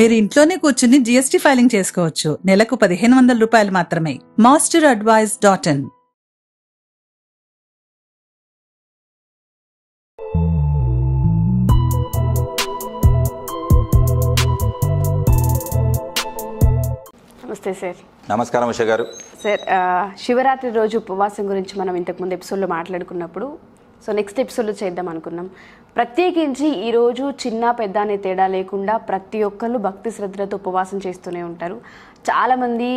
మీరు ఇంట్లోనే కూర్చుని జీఎస్టీ ఫైలింగ్ చేసుకోవచ్చు నెలకు పదిహేను వందల రూపాయలు మాత్రమే మాస్టర్ అడ్వైజ్ డాట్ ఇన్ నమస్తే సార్ నమస్కారం ఉష గారు సార్ శివరాత్రి రోజు ఉపవాసం గురించి మనం ఇంతకుముందు ఎపిసోడ్లో మాట్లాడుకున్నప్పుడు సో నెక్స్ట్ ఎపిసోడ్లో చేద్దాం అనుకున్నాం ప్రత్యేకించి ఈరోజు చిన్న పెద్ద అనే తేడా లేకుండా ప్రతి ఒక్కళ్ళు భక్తి శ్రద్ధలతో ఉపవాసం చేస్తూనే ఉంటారు చాలామంది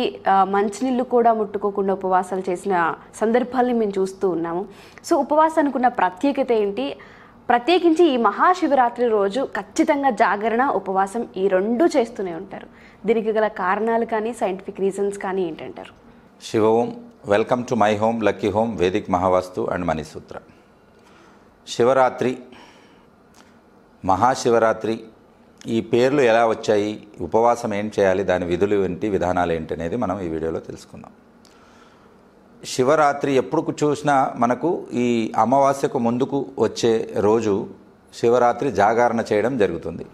మంచినీళ్ళు కూడా ముట్టుకోకుండా ఉపవాసాలు చేసిన సందర్భాల్ని మేము చూస్తూ ఉన్నాము సో ఉపవాసానికి ఉన్న ప్రత్యేకత ఏంటి ప్రత్యేకించి ఈ మహాశివరాత్రి రోజు ఖచ్చితంగా జాగరణ ఉపవాసం ఈ రెండు చేస్తూనే ఉంటారు దీనికి గల కారణాలు కానీ సైంటిఫిక్ రీజన్స్ కానీ ఏంటంటారు Om welcome to my home lucky home Vedic Mahavastu and Manisutra Shivaratri Mahashivaratri ఈ పేర్లు ఎలా వచ్చాయి ఉపవాసం ఏం చేయాలి దాని విధులు ఏంటి విధానాలు ఏంటి అనేది మనం ఈ వీడియోలో తెలుసుకుందాం శివరాత్రి ఎప్పుడు చూసినా మనకు ఈ అమావాస్యకు ముందుకు వచ్చే రోజు శివరాత్రి జాగరణ చేయడం జరుగుతుంది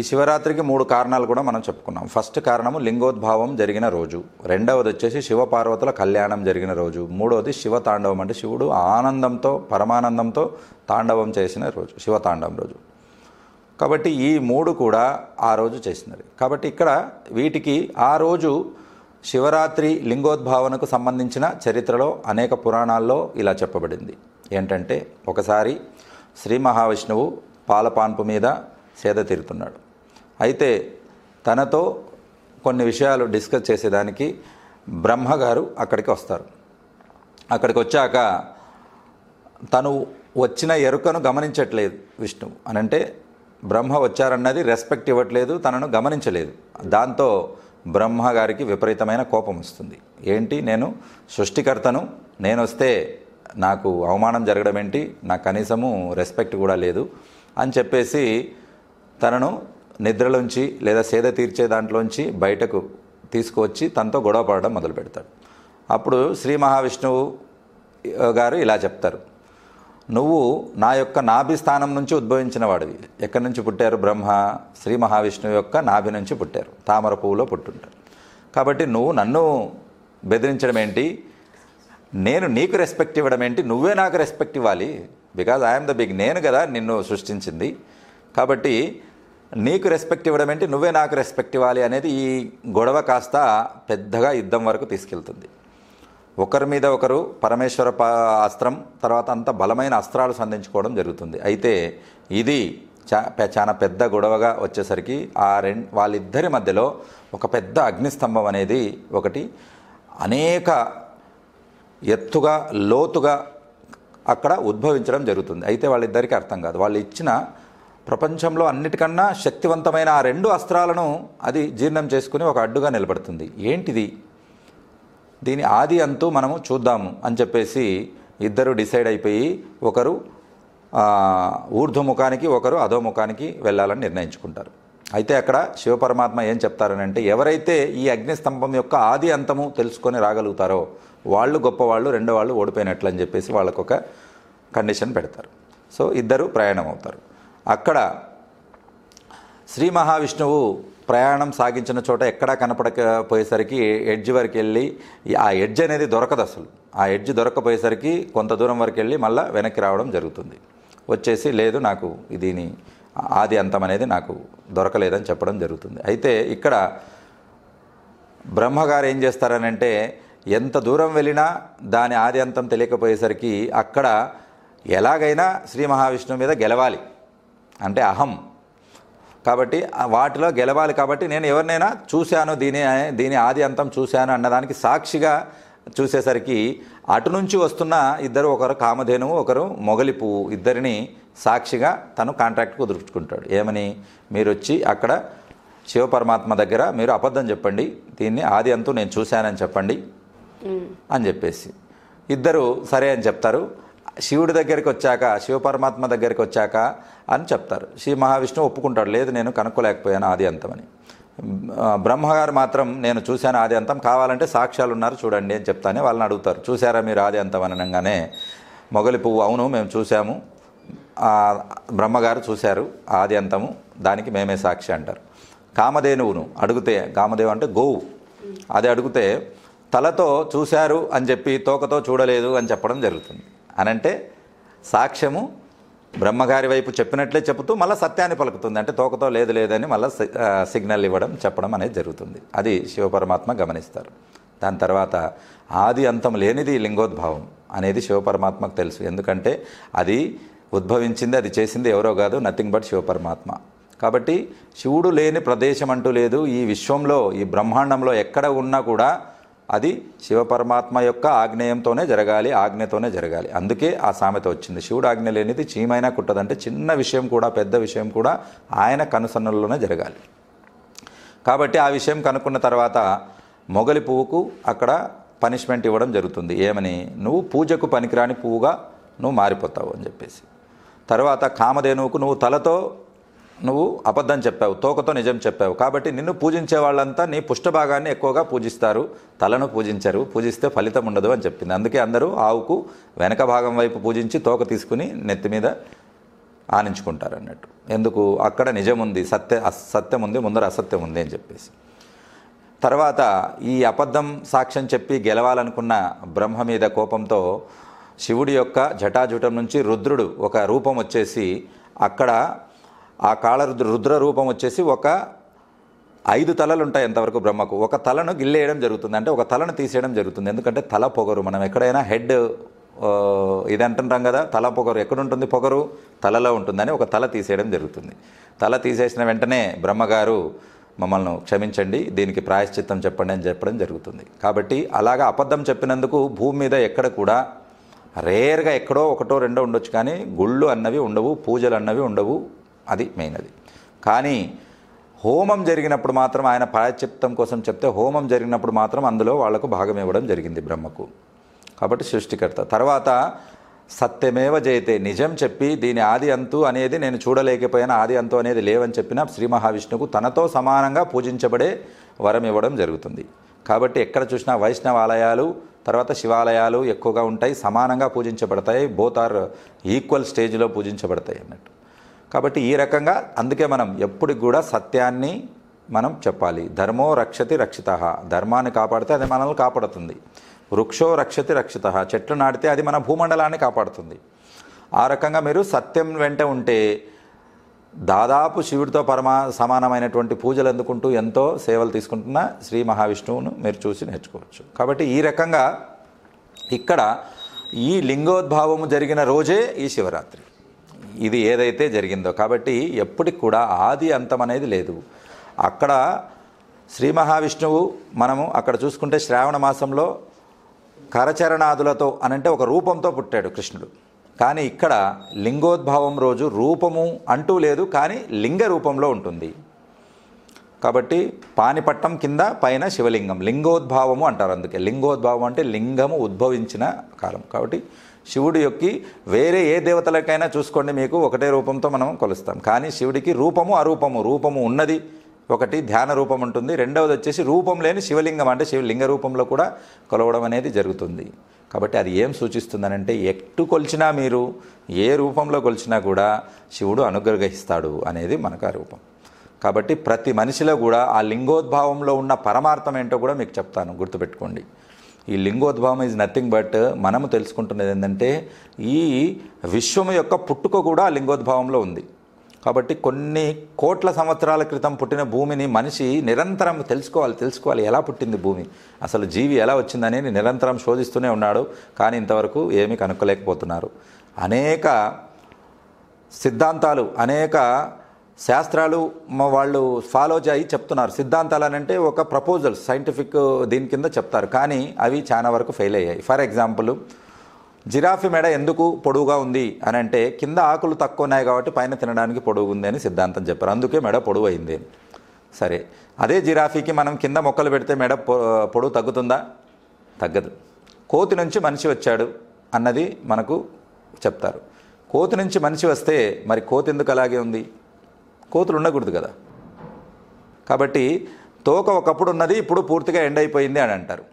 ఈ శివరాత్రికి మూడు కారణాలు కూడా మనం చెప్పుకున్నాం ఫస్ట్ కారణము లింగోద్భావం జరిగిన రోజు రెండవది వచ్చేసి శివపార్వతుల కళ్యాణం జరిగిన రోజు మూడవది శివ తాండవం అంటే శివుడు ఆనందంతో పరమానందంతో తాండవం చేసిన రోజు శివ తాండవం రోజు కాబట్టి ఈ మూడు కూడా ఆ రోజు చేసినారు కాబట్టి ఇక్కడ వీటికి ఆ రోజు శివరాత్రి లింగోద్భావనకు సంబంధించిన చరిత్రలో అనేక పురాణాల్లో ఇలా చెప్పబడింది ఏంటంటే ఒకసారి శ్రీ మహావిష్ణువు పాలపాన్పు మీద సేద తీరుతున్నాడు అయితే తనతో కొన్ని విషయాలు డిస్కస్ చేసేదానికి బ్రహ్మగారు అక్కడికి వస్తారు అక్కడికి వచ్చాక తను వచ్చిన ఎరుకను గమనించట్లేదు విష్ణువు అనంటే బ్రహ్మ వచ్చారన్నది రెస్పెక్ట్ ఇవ్వట్లేదు తనను గమనించలేదు దాంతో బ్రహ్మ గారికి విపరీతమైన కోపం వస్తుంది ఏంటి నేను సృష్టికర్తను నేను వస్తే నాకు అవమానం జరగడం ఏంటి నాకు కనీసము రెస్పెక్ట్ కూడా లేదు అని చెప్పేసి తనను నిద్రలోంచి లేదా సేద తీర్చే దాంట్లోంచి బయటకు తీసుకువచ్చి తనతో గొడవ పడడం మొదలు పెడతాడు అప్పుడు శ్రీ మహావిష్ణువు గారు ఇలా చెప్తారు నువ్వు నా యొక్క నాభి స్థానం నుంచి ఉద్భవించిన వాడివి ఎక్కడి నుంచి పుట్టారు బ్రహ్మ శ్రీ మహావిష్ణువు యొక్క నాభి నుంచి పుట్టారు తామర పువ్వులో పుట్టుంటారు కాబట్టి నువ్వు నన్ను బెదిరించడం ఏంటి నేను నీకు రెస్పెక్ట్ ఇవ్వడం ఏంటి నువ్వే నాకు రెస్పెక్ట్ ఇవ్వాలి బికాజ్ ఐఎమ్ ద బిగ్ నేను కదా నిన్ను సృష్టించింది కాబట్టి నీకు రెస్పెక్ట్ ఇవ్వడం ఏంటి నువ్వే నాకు రెస్పెక్ట్ ఇవ్వాలి అనేది ఈ గొడవ కాస్త పెద్దగా యుద్ధం వరకు తీసుకెళ్తుంది ఒకరి మీద ఒకరు పరమేశ్వర అస్త్రం తర్వాత అంత బలమైన అస్త్రాలు సంధించుకోవడం జరుగుతుంది అయితే ఇది చా చాలా పెద్ద గొడవగా వచ్చేసరికి ఆ రెండు వాళ్ళిద్దరి మధ్యలో ఒక పెద్ద అగ్నిస్తంభం అనేది ఒకటి అనేక ఎత్తుగా లోతుగా అక్కడ ఉద్భవించడం జరుగుతుంది అయితే వాళ్ళిద్దరికీ అర్థం కాదు వాళ్ళు ఇచ్చిన ప్రపంచంలో అన్నిటికన్నా శక్తివంతమైన ఆ రెండు అస్త్రాలను అది జీర్ణం చేసుకుని ఒక అడ్డుగా నిలబడుతుంది ఏంటిది దీని ఆది అంతు మనము చూద్దాము అని చెప్పేసి ఇద్దరు డిసైడ్ అయిపోయి ఒకరు ఊర్ధ్వముఖానికి ఒకరు అధోముఖానికి వెళ్ళాలని నిర్ణయించుకుంటారు అయితే అక్కడ శివపరమాత్మ ఏం చెప్తారనంటే ఎవరైతే ఈ అగ్నిస్తంభం యొక్క ఆది అంతము తెలుసుకొని రాగలుగుతారో వాళ్ళు గొప్పవాళ్ళు రెండో వాళ్ళు ఓడిపోయినట్లు అని చెప్పేసి వాళ్ళకొక కండిషన్ పెడతారు సో ఇద్దరు ప్రయాణం అవుతారు అక్కడ శ్రీ మహావిష్ణువు ప్రయాణం సాగించిన చోట ఎక్కడా కనపడకపోయేసరికి ఎడ్జ్ వరకు వెళ్ళి ఆ ఎడ్జ్ అనేది దొరకదు అసలు ఆ ఎడ్జ్ దొరకకపోయేసరికి కొంత దూరం వరకు వెళ్ళి మళ్ళీ వెనక్కి రావడం జరుగుతుంది వచ్చేసి లేదు నాకు దీని ఆది అంతం అనేది నాకు దొరకలేదని చెప్పడం జరుగుతుంది అయితే ఇక్కడ బ్రహ్మగారు ఏం చేస్తారని అంటే ఎంత దూరం వెళ్ళినా దాని ఆది అంతం తెలియకపోయేసరికి అక్కడ ఎలాగైనా శ్రీ మహావిష్ణువు మీద గెలవాలి అంటే అహం కాబట్టి వాటిలో గెలవాలి కాబట్టి నేను ఎవరినైనా చూశాను దీని దీని ఆది అంతం చూశాను అన్నదానికి సాక్షిగా చూసేసరికి అటు నుంచి వస్తున్న ఇద్దరు ఒకరు కామధేనువు ఒకరు మొగలి పువ్వు ఇద్దరిని సాక్షిగా తను కాంట్రాక్ట్ కుదుర్చుకుంటాడు ఏమని మీరు వచ్చి అక్కడ శివపరమాత్మ దగ్గర మీరు అబద్ధం చెప్పండి దీన్ని ఆది అంతం నేను చూశానని చెప్పండి అని చెప్పేసి ఇద్దరు సరే అని చెప్తారు శివుడి దగ్గరికి వచ్చాక శివపరమాత్మ దగ్గరికి వచ్చాక అని చెప్తారు శ్రీ మహావిష్ణువు ఒప్పుకుంటాడు లేదు నేను కనుక్కోలేకపోయాను ఆది అంతమని బ్రహ్మగారు మాత్రం నేను చూశాను ఆది అంతం కావాలంటే సాక్ష్యాలు ఉన్నారు చూడండి అని చెప్తానే వాళ్ళని అడుగుతారు చూశారా మీరు ఆది అంతం అనగానే మొగలి పువ్వు అవును మేము చూసాము బ్రహ్మగారు చూశారు ఆది అంతము దానికి మేమే సాక్షి అంటారు కామధేనువును అడిగితే కామదేవు అంటే గోవు అది అడిగితే తలతో చూశారు అని చెప్పి తోకతో చూడలేదు అని చెప్పడం జరుగుతుంది అనంటే సాక్ష్యము బ్రహ్మగారి వైపు చెప్పినట్లే చెబుతూ మళ్ళీ సత్యాన్ని పలుకుతుంది అంటే తోకతో లేదు లేదని మళ్ళీ సిగ్నల్ ఇవ్వడం చెప్పడం అనేది జరుగుతుంది అది శివపరమాత్మ గమనిస్తారు దాని తర్వాత ఆది అంతం లేనిది లింగోద్భావం అనేది శివపరమాత్మకు తెలుసు ఎందుకంటే అది ఉద్భవించింది అది చేసింది ఎవరో కాదు నథింగ్ బట్ శివపరమాత్మ కాబట్టి శివుడు లేని ప్రదేశం అంటూ లేదు ఈ విశ్వంలో ఈ బ్రహ్మాండంలో ఎక్కడ ఉన్నా కూడా అది శివపరమాత్మ యొక్క ఆగ్నేయంతోనే జరగాలి ఆజ్ఞతోనే జరగాలి అందుకే ఆ సామెత వచ్చింది శివుడు ఆజ్ఞ లేనిది చీమైనా కుట్టదంటే చిన్న విషయం కూడా పెద్ద విషయం కూడా ఆయన కనుసన్నల్లోనే జరగాలి కాబట్టి ఆ విషయం కనుక్కున్న తర్వాత మొగలి పువ్వుకు అక్కడ పనిష్మెంట్ ఇవ్వడం జరుగుతుంది ఏమని నువ్వు పూజకు పనికిరాని పువ్వుగా నువ్వు మారిపోతావు అని చెప్పేసి తర్వాత కామధేనువుకు నువ్వు తలతో నువ్వు అబద్ధం చెప్పావు తోకతో నిజం చెప్పావు కాబట్టి నిన్ను పూజించే వాళ్ళంతా నీ పుష్టభాగాన్ని ఎక్కువగా పూజిస్తారు తలను పూజించరు పూజిస్తే ఫలితం ఉండదు అని చెప్పింది అందుకే అందరూ ఆవుకు వెనక భాగం వైపు పూజించి తోక తీసుకుని నెత్తి మీద ఆనించుకుంటారు అన్నట్టు ఎందుకు అక్కడ నిజం ఉంది సత్య సత్యం ఉంది ముందర అసత్యం ఉంది అని చెప్పేసి తర్వాత ఈ అబద్ధం సాక్ష్యం చెప్పి గెలవాలనుకున్న బ్రహ్మ మీద కోపంతో శివుడి యొక్క జటాజుటం నుంచి రుద్రుడు ఒక రూపం వచ్చేసి అక్కడ ఆ కాళ రుద్ర రూపం వచ్చేసి ఒక ఐదు తలలు ఉంటాయి ఎంతవరకు బ్రహ్మకు ఒక తలను గిల్లేయడం జరుగుతుంది అంటే ఒక తలను తీసేయడం జరుగుతుంది ఎందుకంటే తల పొగరు మనం ఎక్కడైనా హెడ్ ఇది అంటుంటాం కదా తల పొగరు ఎక్కడుంటుంది పొగరు తలలో ఉంటుందని ఒక తల తీసేయడం జరుగుతుంది తల తీసేసిన వెంటనే బ్రహ్మగారు మమ్మల్ని క్షమించండి దీనికి ప్రాయశ్చిత్తం చెప్పండి అని చెప్పడం జరుగుతుంది కాబట్టి అలాగా అబద్ధం చెప్పినందుకు భూమి మీద ఎక్కడ కూడా రేర్గా ఎక్కడో ఒకటో రెండో ఉండొచ్చు కానీ గుళ్ళు అన్నవి ఉండవు పూజలు అన్నవి ఉండవు అది మెయిన్ అది కానీ హోమం జరిగినప్పుడు మాత్రం ఆయన ప్రాయశ్చిత్తం కోసం చెప్తే హోమం జరిగినప్పుడు మాత్రం అందులో వాళ్లకు భాగం ఇవ్వడం జరిగింది బ్రహ్మకు కాబట్టి సృష్టికర్త తర్వాత సత్యమేవ జయతే నిజం చెప్పి దీని ఆది అంతు అనేది నేను చూడలేకపోయినా ఆది అంతు అనేది లేవని చెప్పిన శ్రీ మహావిష్ణువుకు తనతో సమానంగా పూజించబడే వరం ఇవ్వడం జరుగుతుంది కాబట్టి ఎక్కడ చూసినా వైష్ణవ ఆలయాలు తర్వాత శివాలయాలు ఎక్కువగా ఉంటాయి సమానంగా పూజించబడతాయి బోత్ ఆర్ ఈక్వల్ స్టేజ్లో పూజించబడతాయి అన్నట్టు కాబట్టి ఈ రకంగా అందుకే మనం ఎప్పటికి కూడా సత్యాన్ని మనం చెప్పాలి ధర్మో రక్షతి రక్షిత ధర్మాన్ని కాపాడితే అది మనల్ని కాపాడుతుంది వృక్షో రక్షతి రక్షిత చెట్లు నాటితే అది మన భూమండలాన్ని కాపాడుతుంది ఆ రకంగా మీరు సత్యం వెంట ఉంటే దాదాపు శివుడితో పరమా సమానమైనటువంటి పూజలు అందుకుంటూ ఎంతో సేవలు తీసుకుంటున్న శ్రీ మహావిష్ణువును మీరు చూసి నేర్చుకోవచ్చు కాబట్టి ఈ రకంగా ఇక్కడ ఈ లింగోద్భావము జరిగిన రోజే ఈ శివరాత్రి ఇది ఏదైతే జరిగిందో కాబట్టి ఎప్పటికి కూడా ఆది అంతం అనేది లేదు అక్కడ శ్రీ మహావిష్ణువు మనము అక్కడ చూసుకుంటే శ్రావణ మాసంలో కరచరణాదులతో అంటే ఒక రూపంతో పుట్టాడు కృష్ణుడు కానీ ఇక్కడ లింగోద్భావం రోజు రూపము అంటూ లేదు కానీ లింగ రూపంలో ఉంటుంది కాబట్టి పానిపట్టం కింద పైన శివలింగం లింగోద్భావము అంటారు అందుకే లింగోద్భావం అంటే లింగము ఉద్భవించిన కాలం కాబట్టి శివుడి యొక్క వేరే ఏ దేవతలకైనా చూసుకోండి మీకు ఒకటే రూపంతో మనం కొలుస్తాం కానీ శివుడికి రూపము అరూపము రూపము ఉన్నది ఒకటి ధ్యాన రూపం ఉంటుంది రెండవది వచ్చేసి రూపం లేని శివలింగం అంటే శివలింగ రూపంలో కూడా కొలవడం అనేది జరుగుతుంది కాబట్టి అది ఏం సూచిస్తుందనంటే ఎట్టు కొలిచినా మీరు ఏ రూపంలో కొలిచినా కూడా శివుడు అనుగ్రహిస్తాడు అనేది మనకు ఆ రూపం కాబట్టి ప్రతి మనిషిలో కూడా ఆ లింగోద్భావంలో ఉన్న పరమార్థం ఏంటో కూడా మీకు చెప్తాను గుర్తుపెట్టుకోండి ఈ లింగోద్భవం ఈజ్ నథింగ్ బట్ మనము తెలుసుకుంటున్నది ఏంటంటే ఈ విశ్వం యొక్క పుట్టుక కూడా లింగోద్భావంలో ఉంది కాబట్టి కొన్ని కోట్ల సంవత్సరాల క్రితం పుట్టిన భూమిని మనిషి నిరంతరం తెలుసుకోవాలి తెలుసుకోవాలి ఎలా పుట్టింది భూమి అసలు జీవి ఎలా వచ్చిందని నిరంతరం శోధిస్తూనే ఉన్నాడు కానీ ఇంతవరకు ఏమీ కనుక్కోలేకపోతున్నారు అనేక సిద్ధాంతాలు అనేక శాస్త్రాలు వాళ్ళు ఫాలో అయ్యి చెప్తున్నారు సిద్ధాంతాలు అని అంటే ఒక ప్రపోజల్ సైంటిఫిక్ దీని కింద చెప్తారు కానీ అవి చాలా వరకు ఫెయిల్ అయ్యాయి ఫర్ ఎగ్జాంపుల్ జిరాఫీ మెడ ఎందుకు పొడువుగా ఉంది అని అంటే కింద ఆకులు తక్కువ ఉన్నాయి కాబట్టి పైన తినడానికి పొడుగు ఉంది అని సిద్ధాంతం చెప్పారు అందుకే మెడ పొడువు అయింది సరే అదే జిరాఫీకి మనం కింద మొక్కలు పెడితే మెడ పొడువు తగ్గుతుందా తగ్గదు కోతి నుంచి మనిషి వచ్చాడు అన్నది మనకు చెప్తారు కోతి నుంచి మనిషి వస్తే మరి కోతి ఎందుకు అలాగే ఉంది కోతులు ఉండకూడదు కదా కాబట్టి తోక ఒకప్పుడు ఉన్నది ఇప్పుడు పూర్తిగా ఎండ్ అయిపోయింది అని అంటారు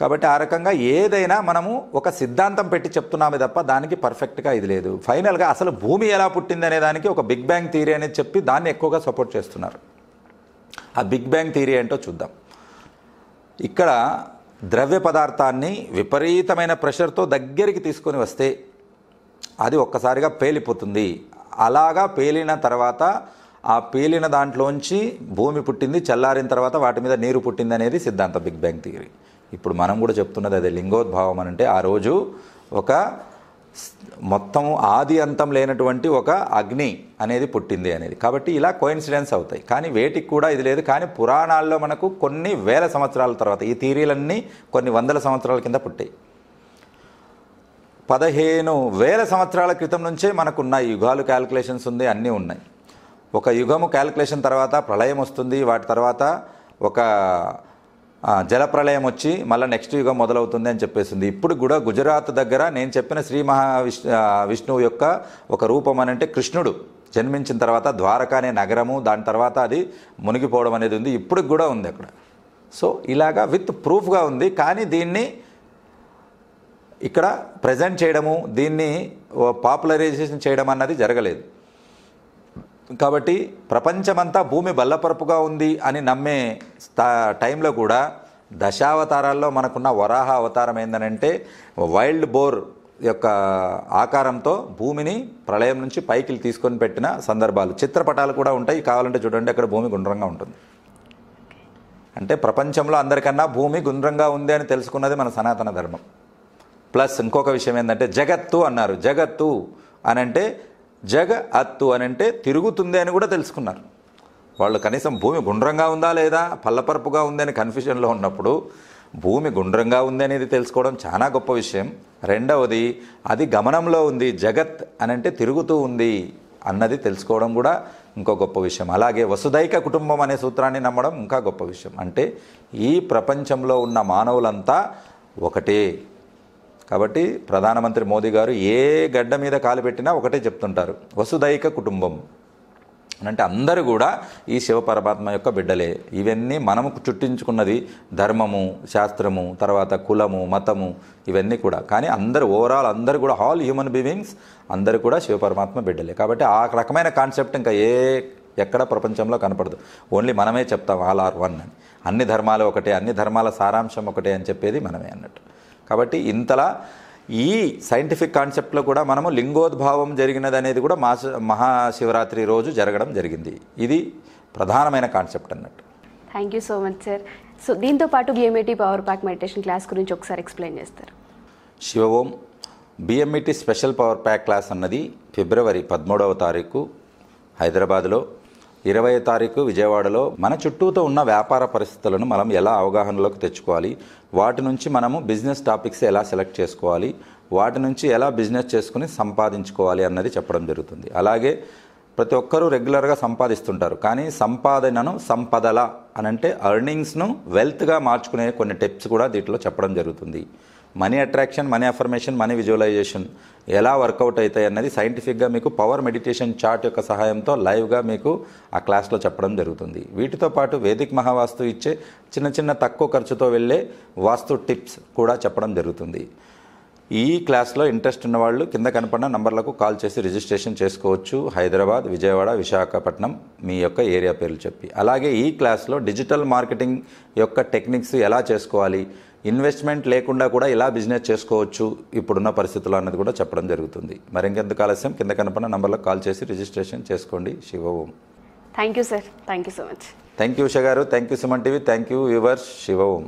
కాబట్టి ఆ రకంగా ఏదైనా మనము ఒక సిద్ధాంతం పెట్టి చెప్తున్నామే తప్ప దానికి పర్ఫెక్ట్గా ఇది లేదు ఫైనల్గా అసలు భూమి ఎలా పుట్టింది అనే దానికి ఒక బిగ్ బ్యాంగ్ థీరీ అనేది చెప్పి దాన్ని ఎక్కువగా సపోర్ట్ చేస్తున్నారు ఆ బిగ్ బ్యాంగ్ థీరీ ఏంటో చూద్దాం ఇక్కడ ద్రవ్య పదార్థాన్ని విపరీతమైన ప్రెషర్తో దగ్గరికి తీసుకొని వస్తే అది ఒక్కసారిగా పేలిపోతుంది అలాగా పేలిన తర్వాత ఆ పేలిన దాంట్లోంచి భూమి పుట్టింది చల్లారిన తర్వాత వాటి మీద నీరు పుట్టింది అనేది సిద్ధాంత బిగ్ బ్యాంగ్ థియరీ ఇప్పుడు మనం కూడా చెప్తున్నది అదే లింగోద్భావం అని అంటే ఆ రోజు ఒక మొత్తం ఆది అంతం లేనటువంటి ఒక అగ్ని అనేది పుట్టింది అనేది కాబట్టి ఇలా కోయిన్సిడెన్స్ అవుతాయి కానీ వేటికి కూడా ఇది లేదు కానీ పురాణాల్లో మనకు కొన్ని వేల సంవత్సరాల తర్వాత ఈ థీరీలన్నీ కొన్ని వందల సంవత్సరాల కింద పుట్టాయి పదిహేను వేల సంవత్సరాల క్రితం నుంచే మనకున్న యుగాలు క్యాలిక్యులేషన్స్ ఉంది అన్నీ ఉన్నాయి ఒక యుగము క్యాలిక్యులేషన్ తర్వాత ప్రళయం వస్తుంది వాటి తర్వాత ఒక జల ప్రళయం వచ్చి మళ్ళీ నెక్స్ట్ యుగం మొదలవుతుంది అని చెప్పేసింది ఇప్పుడు కూడా గుజరాత్ దగ్గర నేను చెప్పిన శ్రీ మహావిష్ విష్ణువు యొక్క ఒక రూపం అని అంటే కృష్ణుడు జన్మించిన తర్వాత ద్వారకా అనే నగరము దాని తర్వాత అది మునిగిపోవడం అనేది ఉంది ఇప్పుడు కూడా ఉంది అక్కడ సో ఇలాగా విత్ ప్రూఫ్గా ఉంది కానీ దీన్ని ఇక్కడ ప్రజెంట్ చేయడము దీన్ని పాపులరైజేషన్ చేయడం అన్నది జరగలేదు కాబట్టి ప్రపంచమంతా భూమి బల్లపరపుగా ఉంది అని నమ్మే టైంలో కూడా దశావతారాల్లో మనకున్న వరాహ అవతారం ఏంటనంటే వైల్డ్ బోర్ యొక్క ఆకారంతో భూమిని ప్రళయం నుంచి పైకి తీసుకొని పెట్టిన సందర్భాలు చిత్రపటాలు కూడా ఉంటాయి కావాలంటే చూడండి అక్కడ భూమి గుండ్రంగా ఉంటుంది అంటే ప్రపంచంలో అందరికన్నా భూమి గుండ్రంగా ఉంది అని తెలుసుకున్నది మన సనాతన ధర్మం ప్లస్ ఇంకొక విషయం ఏంటంటే జగత్తు అన్నారు జగత్తు అని అంటే జగ అత్తు అని అంటే తిరుగుతుంది అని కూడా తెలుసుకున్నారు వాళ్ళు కనీసం భూమి గుండ్రంగా ఉందా లేదా పల్లపరపుగా ఉందని కన్ఫ్యూజన్లో ఉన్నప్పుడు భూమి గుండ్రంగా ఉంది అనేది తెలుసుకోవడం చాలా గొప్ప విషయం రెండవది అది గమనంలో ఉంది జగత్ అనంటే తిరుగుతూ ఉంది అన్నది తెలుసుకోవడం కూడా ఇంకో గొప్ప విషయం అలాగే వసుదైక కుటుంబం అనే సూత్రాన్ని నమ్మడం ఇంకా గొప్ప విషయం అంటే ఈ ప్రపంచంలో ఉన్న మానవులంతా ఒకటే కాబట్టి ప్రధానమంత్రి మోదీ గారు ఏ గడ్డ మీద కాలు పెట్టినా ఒకటే చెప్తుంటారు వసుదైక కుటుంబం అంటే అందరూ కూడా ఈ శివ పరమాత్మ యొక్క బిడ్డలే ఇవన్నీ మనము చుట్టించుకున్నది ధర్మము శాస్త్రము తర్వాత కులము మతము ఇవన్నీ కూడా కానీ అందరూ ఓవరాల్ అందరూ కూడా ఆల్ హ్యూమన్ బీయింగ్స్ అందరూ కూడా శివ పరమాత్మ బిడ్డలే కాబట్టి ఆ రకమైన కాన్సెప్ట్ ఇంకా ఏ ఎక్కడ ప్రపంచంలో కనపడదు ఓన్లీ మనమే చెప్తాం ఆల్ ఆర్ వన్ అని అన్ని ధర్మాలు ఒకటే అన్ని ధర్మాల సారాంశం ఒకటే అని చెప్పేది మనమే అన్నట్టు కాబట్టి ఇంతలా ఈ సైంటిఫిక్ కాన్సెప్ట్లో కూడా మనము లింగోద్భావం జరిగినది అనేది కూడా మాస మహాశివరాత్రి రోజు జరగడం జరిగింది ఇది ప్రధానమైన కాన్సెప్ట్ అన్నట్టు thank you so much sir so దీంతో పాటు BMET power pack meditation class గురించి ఒకసారి ఎక్స్ప్లెయిన్ చేస్తారు Shiva Om BMET special power pack class అన్నది ఫిబ్రవరి పదమూడవ తారీఖు హైదరాబాద్లో ఇరవై తారీఖు విజయవాడలో మన చుట్టూతో ఉన్న వ్యాపార పరిస్థితులను మనం ఎలా అవగాహనలోకి తెచ్చుకోవాలి వాటి నుంచి మనము బిజినెస్ టాపిక్స్ ఎలా సెలెక్ట్ చేసుకోవాలి వాటి నుంచి ఎలా బిజినెస్ చేసుకుని సంపాదించుకోవాలి అన్నది చెప్పడం జరుగుతుంది అలాగే ప్రతి ఒక్కరూ రెగ్యులర్గా సంపాదిస్తుంటారు కానీ సంపాదనను సంపదల అనంటే అర్నింగ్స్ను వెల్త్గా మార్చుకునే కొన్ని టిప్స్ కూడా దీంట్లో చెప్పడం జరుగుతుంది money attraction money affirmation money visualization ఎలా వర్కౌట్ అవుతాయి అన్నది సైంటిఫిక్గా మీకు పవర్ మెడిటేషన్ చార్ట్ యొక్క సహాయంతో లైవ్గా మీకు ఆ క్లాస్లో చెప్పడం జరుగుతుంది వీటితో పాటు వేదిక్ మహావాస్తు ఇచ్చే చిన్న చిన్న తక్కువ ఖర్చుతో వెళ్ళే వాస్తు టిప్స్ కూడా చెప్పడం జరుగుతుంది ఈ క్లాస్లో ఇంట్రెస్ట్ ఉన్నవాళ్ళు కింద కనపడిన నంబర్లకు కాల్ చేసి రిజిస్ట్రేషన్ చేసుకోవచ్చు హైదరాబాద్ విజయవాడ విశాఖపట్నం మీ యొక్క ఏరియా పేర్లు చెప్పి అలాగే ఈ క్లాస్లో డిజిటల్ మార్కెటింగ్ యొక్క టెక్నిక్స్ ఎలా చేసుకోవాలి ఇన్వెస్ట్మెంట్ లేకుండా కూడా ఇలా బిజినెస్ చేసుకోవచ్చు ఇప్పుడున్న పరిస్థితుల్లో అన్నది కూడా చెప్పడం జరుగుతుంది మరి ఇంకెందుకు ఆలస్యం కింద కనపడిన నంబర్లకు కాల్ చేసి రిజిస్ట్రేషన్ చేసుకోండి Shivom thank you sir thank you so much thank you Usha గారు thank you Suman TV thank you viewers శివోం